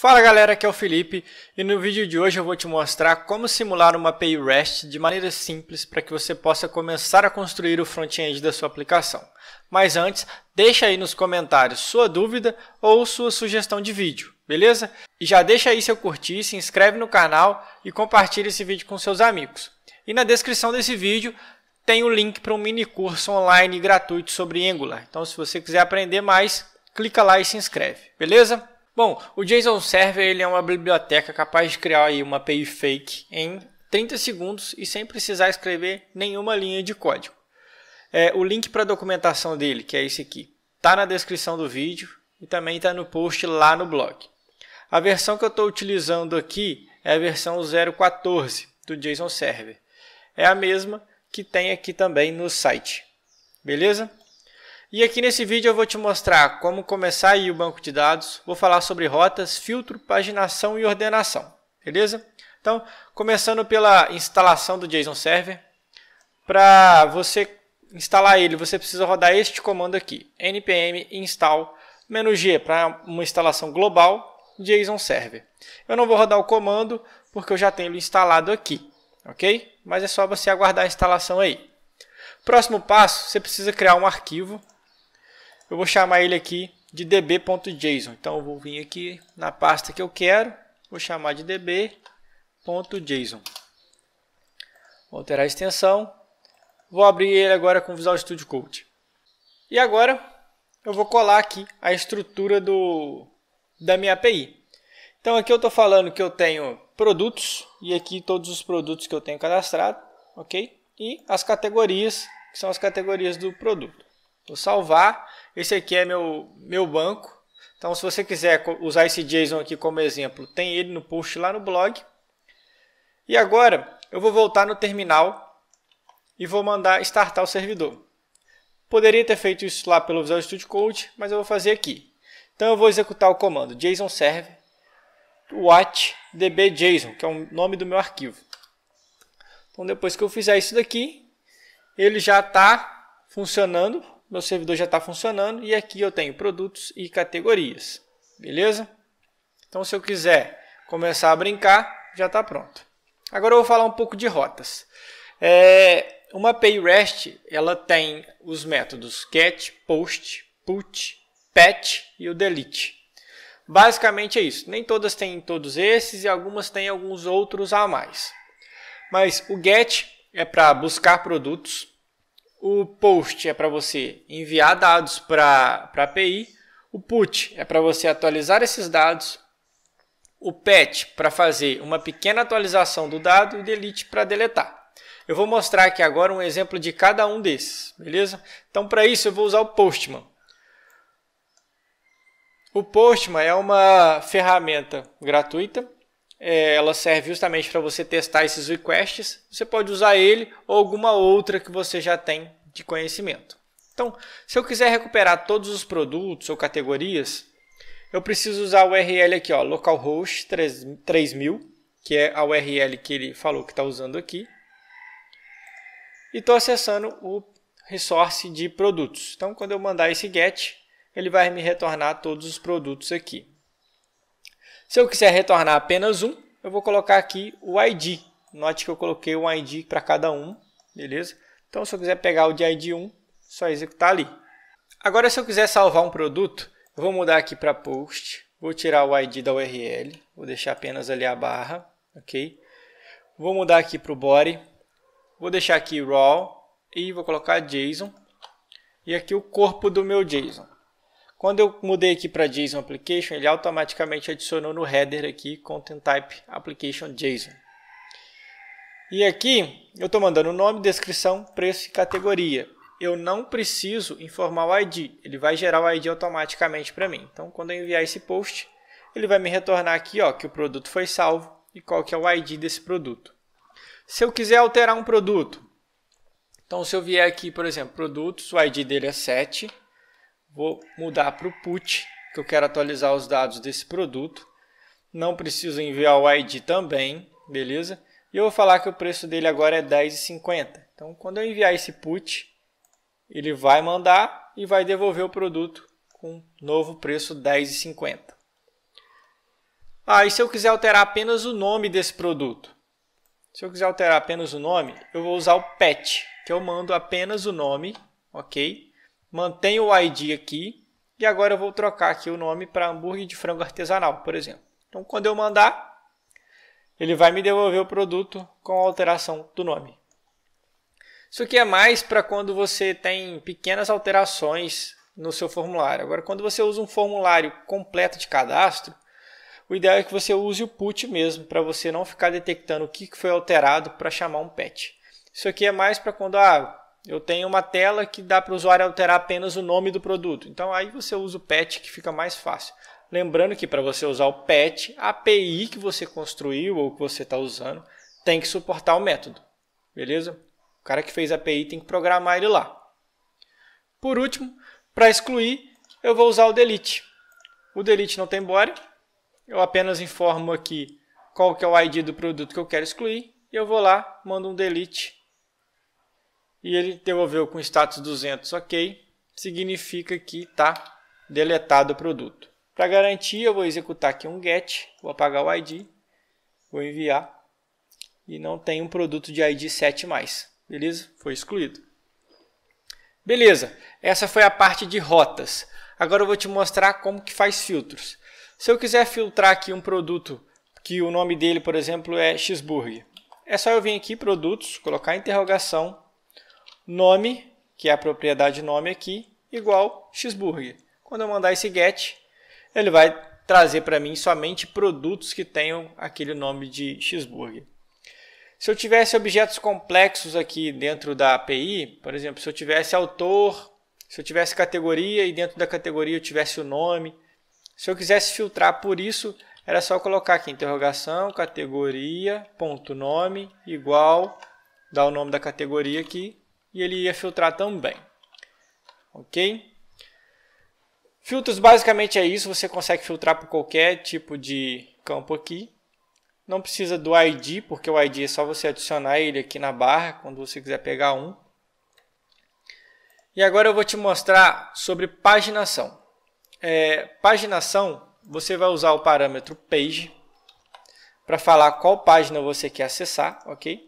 Fala galera, aqui é o Felipe e no vídeo de hoje eu vou te mostrar como simular uma API REST de maneira simples para que você possa começar a construir o front-end da sua aplicação. Mas antes, deixa aí nos comentários sua dúvida ou sua sugestão de vídeo, beleza? E já deixa aí seu curtir, se inscreve no canal e compartilha esse vídeo com seus amigos. E na descrição desse vídeo tem o um link para um mini curso online gratuito sobre Angular. Então se você quiser aprender mais, clica lá e se inscreve, beleza? Bom, o JSON Server ele é uma biblioteca capaz de criar aí uma API fake em 30 segundos e sem precisar escrever nenhuma linha de código. É, o link para a documentação dele, que é esse aqui, está na descrição do vídeo e também está no post lá no blog. A versão que eu estou utilizando aqui é a versão 0.14 do JSON Server. É a mesma que tem aqui também no site. Beleza? E aqui nesse vídeo eu vou te mostrar como começar aí o banco de dados, vou falar sobre rotas, filtro, paginação e ordenação, beleza? Então, começando pela instalação do JSON Server, para você instalar ele, você precisa rodar este comando aqui, npm install -g para uma instalação global JSON Server. Eu não vou rodar o comando porque eu já tenho ele instalado aqui, ok? Mas é só você aguardar a instalação aí. Próximo passo, você precisa criar um arquivo eu vou chamar ele aqui de db.json. Então eu vou vir aqui na pasta que eu quero, vou chamar de db.json. Vou alterar a extensão. Vou abrir ele agora com Visual Studio Code. E agora eu vou colar aqui a estrutura do, da minha API. Então aqui eu estou falando que eu tenho produtos e aqui todos os produtos que eu tenho cadastrado, ok? E as categorias, que são as categorias do produto. Vou salvar. Esse aqui é meu, meu banco. Então, se você quiser usar esse JSON aqui como exemplo, tem ele no post lá no blog. E agora, eu vou voltar no terminal e vou mandar startar o servidor. Poderia ter feito isso lá pelo Visual Studio Code, mas eu vou fazer aqui. Então, eu vou executar o comando JSON serve watch dbjson, que é o nome do meu arquivo. Então, depois que eu fizer isso daqui, ele já está funcionando meu servidor já está funcionando e aqui eu tenho produtos e categorias, beleza? Então se eu quiser começar a brincar, já está pronto. Agora eu vou falar um pouco de rotas. É, uma API REST, ela tem os métodos get, post, put, patch e o delete. Basicamente é isso. Nem todas têm todos esses e algumas têm alguns outros a mais. Mas o get é para buscar produtos, o POST é para você enviar dados para a API. O PUT é para você atualizar esses dados. O patch para fazer uma pequena atualização do dado e o DELETE para deletar. Eu vou mostrar aqui agora um exemplo de cada um desses, beleza? Então, para isso, eu vou usar o Postman. O Postman é uma ferramenta gratuita é, ela serve justamente para você testar esses requests. Você pode usar ele ou alguma outra que você já tem de conhecimento. Então, se eu quiser recuperar todos os produtos ou categorias, eu preciso usar a URL aqui, ó, localhost 3000, que é a URL que ele falou que está usando aqui. E estou acessando o resource de produtos. Então, quando eu mandar esse get, ele vai me retornar todos os produtos aqui. Se eu quiser retornar apenas um, eu vou colocar aqui o ID. Note que eu coloquei um ID para cada um, beleza? Então, se eu quiser pegar o de ID 1, só executar ali. Agora, se eu quiser salvar um produto, eu vou mudar aqui para post, vou tirar o ID da URL, vou deixar apenas ali a barra, ok? Vou mudar aqui para o body, vou deixar aqui raw e vou colocar JSON e aqui o corpo do meu JSON. Quando eu mudei aqui para JSON Application, ele automaticamente adicionou no header aqui Content Type Application JSON. E aqui eu estou mandando nome, descrição, preço e categoria. Eu não preciso informar o ID, ele vai gerar o ID automaticamente para mim. Então, quando eu enviar esse post, ele vai me retornar aqui ó, que o produto foi salvo e qual que é o ID desse produto. Se eu quiser alterar um produto, então se eu vier aqui, por exemplo, produtos, o ID dele é 7, Vou mudar para o put, que eu quero atualizar os dados desse produto. Não preciso enviar o ID também, beleza? E eu vou falar que o preço dele agora é 10,50. Então, quando eu enviar esse put, ele vai mandar e vai devolver o produto com novo preço 10,50. Ah, e se eu quiser alterar apenas o nome desse produto? Se eu quiser alterar apenas o nome, eu vou usar o pet, que eu mando apenas o nome, ok? mantenho o ID aqui e agora eu vou trocar aqui o nome para hambúrguer de frango artesanal, por exemplo. Então, quando eu mandar, ele vai me devolver o produto com a alteração do nome. Isso aqui é mais para quando você tem pequenas alterações no seu formulário. Agora, quando você usa um formulário completo de cadastro, o ideal é que você use o put mesmo, para você não ficar detectando o que foi alterado para chamar um patch. Isso aqui é mais para quando ah, eu tenho uma tela que dá para o usuário alterar apenas o nome do produto. Então aí você usa o patch que fica mais fácil. Lembrando que para você usar o patch, a API que você construiu ou que você está usando tem que suportar o método. Beleza? O cara que fez a API tem que programar ele lá. Por último, para excluir, eu vou usar o delete. O delete não tem body. Eu apenas informo aqui qual que é o ID do produto que eu quero excluir. E eu vou lá, mando um delete e ele devolveu com status 200 ok, significa que está deletado o produto. Para garantir, eu vou executar aqui um get, vou apagar o ID, vou enviar e não tem um produto de ID 7 mais, beleza? Foi excluído. Beleza, essa foi a parte de rotas. Agora eu vou te mostrar como que faz filtros. Se eu quiser filtrar aqui um produto que o nome dele, por exemplo, é Xburg, é só eu vir aqui, produtos, colocar interrogação, nome, que é a propriedade nome aqui, igual xburger. Quando eu mandar esse get, ele vai trazer para mim somente produtos que tenham aquele nome de xburger. Se eu tivesse objetos complexos aqui dentro da API, por exemplo, se eu tivesse autor, se eu tivesse categoria e dentro da categoria eu tivesse o nome, se eu quisesse filtrar por isso, era só colocar aqui interrogação, categoria, ponto nome, igual, dar o nome da categoria aqui, e ele ia filtrar também. Ok? Filtros basicamente é isso, você consegue filtrar por qualquer tipo de campo aqui. Não precisa do ID, porque o ID é só você adicionar ele aqui na barra, quando você quiser pegar um. E agora eu vou te mostrar sobre paginação. É, paginação, você vai usar o parâmetro page para falar qual página você quer acessar, ok?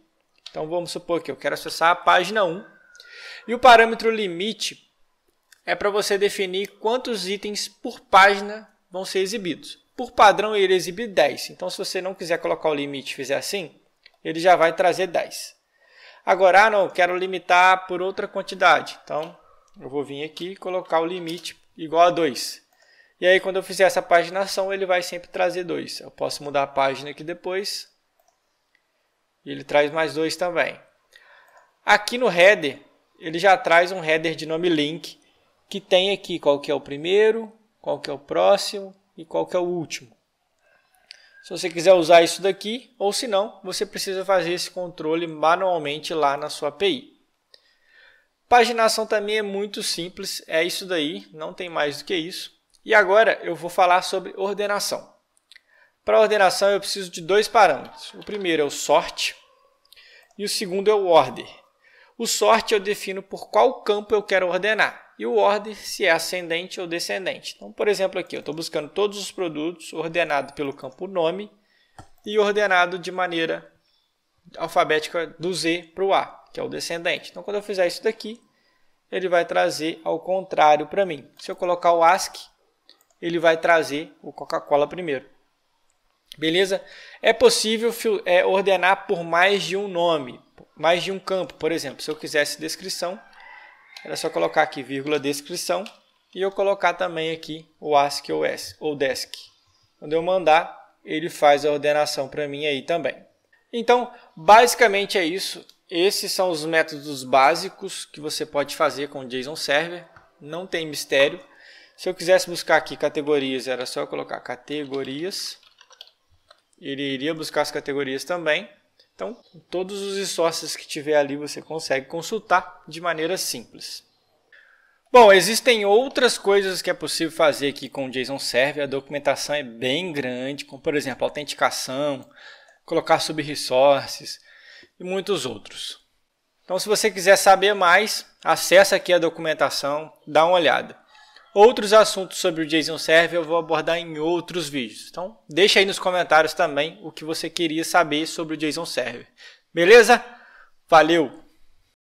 Então vamos supor que eu quero acessar a página 1. E o parâmetro limite é para você definir quantos itens por página vão ser exibidos. Por padrão ele exibe 10. Então se você não quiser colocar o limite e fizer assim, ele já vai trazer 10. Agora, ah, não, quero limitar por outra quantidade. Então eu vou vir aqui e colocar o limite igual a 2. E aí quando eu fizer essa paginação ele vai sempre trazer 2. Eu posso mudar a página aqui depois e ele traz mais dois também. Aqui no header, ele já traz um header de nome link, que tem aqui qual que é o primeiro, qual que é o próximo e qual que é o último. Se você quiser usar isso daqui, ou se não, você precisa fazer esse controle manualmente lá na sua API. Paginação também é muito simples, é isso daí, não tem mais do que isso. E agora eu vou falar sobre ordenação. Para ordenação, eu preciso de dois parâmetros. O primeiro é o sort e o segundo é o order. O sort eu defino por qual campo eu quero ordenar e o order se é ascendente ou descendente. Então, por exemplo, aqui eu estou buscando todos os produtos ordenado pelo campo nome e ordenado de maneira alfabética do Z para o A, que é o descendente. Então, quando eu fizer isso daqui, ele vai trazer ao contrário para mim. Se eu colocar o ASCII, ele vai trazer o Coca-Cola primeiro. Beleza? É possível é, ordenar por mais de um nome, mais de um campo. Por exemplo, se eu quisesse descrição, era só colocar aqui vírgula descrição e eu colocar também aqui o ASCII ou, S, ou DESC. Quando eu mandar, ele faz a ordenação para mim aí também. Então, basicamente é isso. Esses são os métodos básicos que você pode fazer com o JSON Server. Não tem mistério. Se eu quisesse buscar aqui categorias, era só colocar categorias ele iria buscar as categorias também. Então, todos os sócios que tiver ali você consegue consultar de maneira simples. Bom, existem outras coisas que é possível fazer aqui com o JSON Server. A documentação é bem grande, como por exemplo, autenticação, colocar sub-resources e muitos outros. Então, se você quiser saber mais, acessa aqui a documentação, dá uma olhada. Outros assuntos sobre o JSON Server eu vou abordar em outros vídeos. Então, deixa aí nos comentários também o que você queria saber sobre o JSON Server. Beleza? Valeu!